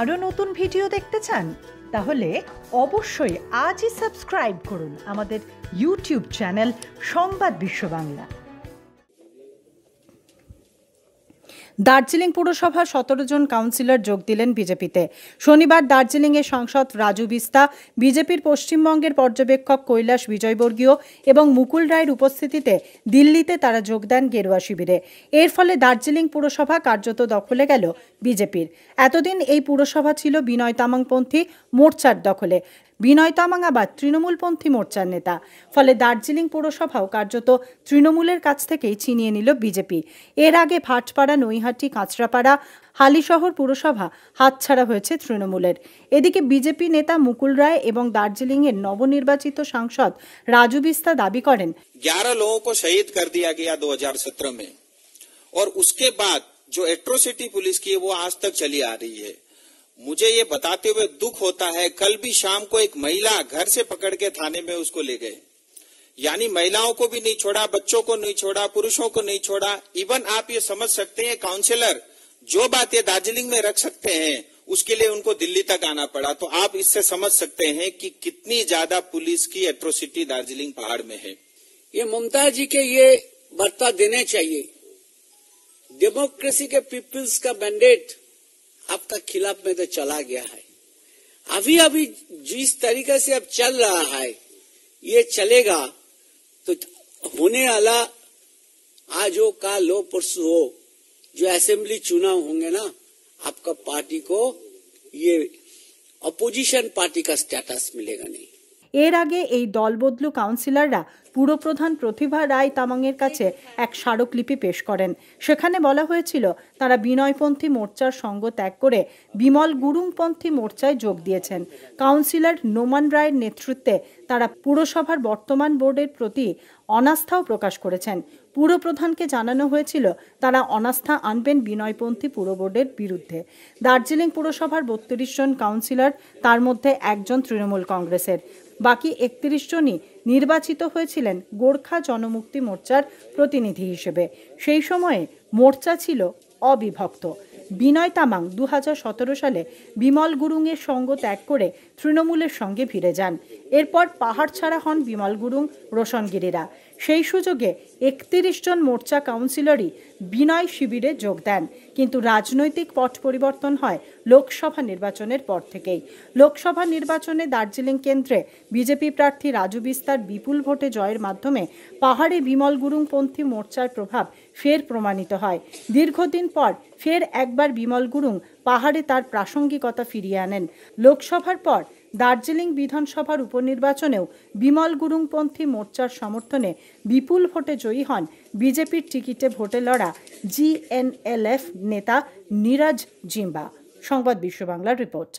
আরও নতুন ভিডিও দেখতে চান তাহলে অবশ্যই আজই সাবস্ক্রাইব করুন আমাদের ইউটিউব চ্যানেল সংবাদ বিশ্ব বাংলা দার্জিলিং পুরসভা সতেরো জন কাউন্সিলর যোগ দিলেন বিজেপিতে শনিবার এর সাংসদ রাজু বিস্তা বিজেপির পশ্চিমবঙ্গের পর্যবেক্ষক কৈলাস বিজয়বর্গীয় এবং মুকুল রায়ের উপস্থিতিতে দিল্লিতে তারা যোগ দেন গেরুয়া শিবিরে এর ফলে দার্জিলিং পুরসভা কার্যত দখলে গেল বিজেপির এতদিন এই পুরসভা ছিল বিনয় তামাংপন্থী মোর্চার দখলে বিনয় তামাঙ্গাবাদ তৃণমূলপন্থী মোর্চার নেতা ফলে দার্জিলিং পৌরসভাও কার্যত তৃণমূলের কাছ থেকেই ছিনিয়ে নিল বিজেপি এর আগে ভাটপাড়া নৈহাটি কাঁচরাপাড়া হালিশহর পুরসভা হাতছাড়া হয়েছে তৃণমূলের এদিকে বিজেপি নেতা মুকুল রায় এবং দার্জিলিংয়ের নবনির্বাচিত সাংসদ রাজু বিস্তা দাবি করেন গ্যারো লোক শহীদ কর দিয়া গিয়া দু হাজার সতেরো মে ওর उसके বাদ जो एट्रोसिटी पुलिस की है वो आज मुझे ये बताते हुए दुख होता है कल भी शाम को एक महिला घर से पकड़ के थाने में उसको ले गए यानी महिलाओं को भी नहीं छोड़ा बच्चों को नहीं छोड़ा पुरुषों को नहीं छोड़ा इवन आप ये समझ सकते हैं काउंसिलर जो बातें दार्जिलिंग में रख सकते हैं उसके लिए उनको दिल्ली तक आना पड़ा तो आप इससे समझ सकते हैं कि कितनी ज्यादा पुलिस की एट्रोसिटी दार्जिलिंग पहाड़ में है ये ममता जी के ये बर्ता देने चाहिए डेमोक्रेसी के पीपल्स का मैंडेट आपका खिलाफ में तो चला गया है अभी अभी जिस तरीके से अब चल रहा है ये चलेगा तो होने वाला आज हो का लो परसू हो जो असेंबली चुनाव होंगे ना आपका पार्टी को ये अपोजिशन पार्टी का स्टेटस मिलेगा नहीं এর আগে এই দলবদলু কাউন্সিলররা পুরপ্রধান প্রতিভা রায় তামাংয়ের কাছে এক স্মারকলিপি পেশ করেন সেখানে বলা হয়েছিল তারা বিনয়পন্থী মোর্চার সঙ্গ ত্যাগ করে বিমল গুরুংপন্থী মোর্চায় যোগ দিয়েছেন কাউন্সিলর নোমান রায়ের নেতৃত্বে তারা পুরসভার বর্তমান বোর্ডের প্রতি অনাস্থাও প্রকাশ করেছেন পুরপ্রধানকে জানানো হয়েছিল তারা অনাস্থা আনবেন বিনয়পন্থী পুর বোর্ডের বিরুদ্ধে দার্জিলিং পুরসভার বত্রিশ জন কাউন্সিলর তার মধ্যে একজন তৃণমূল কংগ্রেসের বাকি একত্রিশ জনই নির্বাচিত হয়েছিলেন গোর্খা জনমুক্তি মোর্চার প্রতিনিধি হিসেবে সেই সময়ে মোর্চা ছিল অবিভক্ত বিনয় তামাং দু সালে বিমল গুরুংয়ের সঙ্গ ত্যাগ করে তৃণমূলের সঙ্গে ফিরে যান এরপর পাহাড় ছাড়া হন বিমল গুরুং রোশনগিরিরা সেই সুযোগে একত্রিশ জন মোর্চা কাউন্সিলরই বিনয় শিবিরে যোগ দেন কিন্তু রাজনৈতিক পট পরিবর্তন হয় লোকসভা নির্বাচনের পর থেকেই লোকসভা নির্বাচনে দার্জিলিং কেন্দ্রে বিজেপি প্রার্থী রাজু বিস্তার বিপুল ভোটে জয়ের মাধ্যমে পাহাড়ে বিমল গুরুংপন্থী মোর্চার প্রভাব ফের প্রমাণিত হয় দীর্ঘদিন পর ফের একবার বিমল গুরুং পাহাড়ে তার প্রাসঙ্গিকতা ফিরিয়ে আনেন লোকসভার পর দার্জিলিং বিধানসভার উপনির্বাচনেও বিমল গুরুংপন্থী মোর্চার সমর্থনে বিপুল ভোটে জয়ী হন বিজেপির টিকিটে ভোটে লড়া জিএনএলএফ নেতা নীরাজ জিম্বা সংবাদ বিশ্ববাংলার রিপোর্ট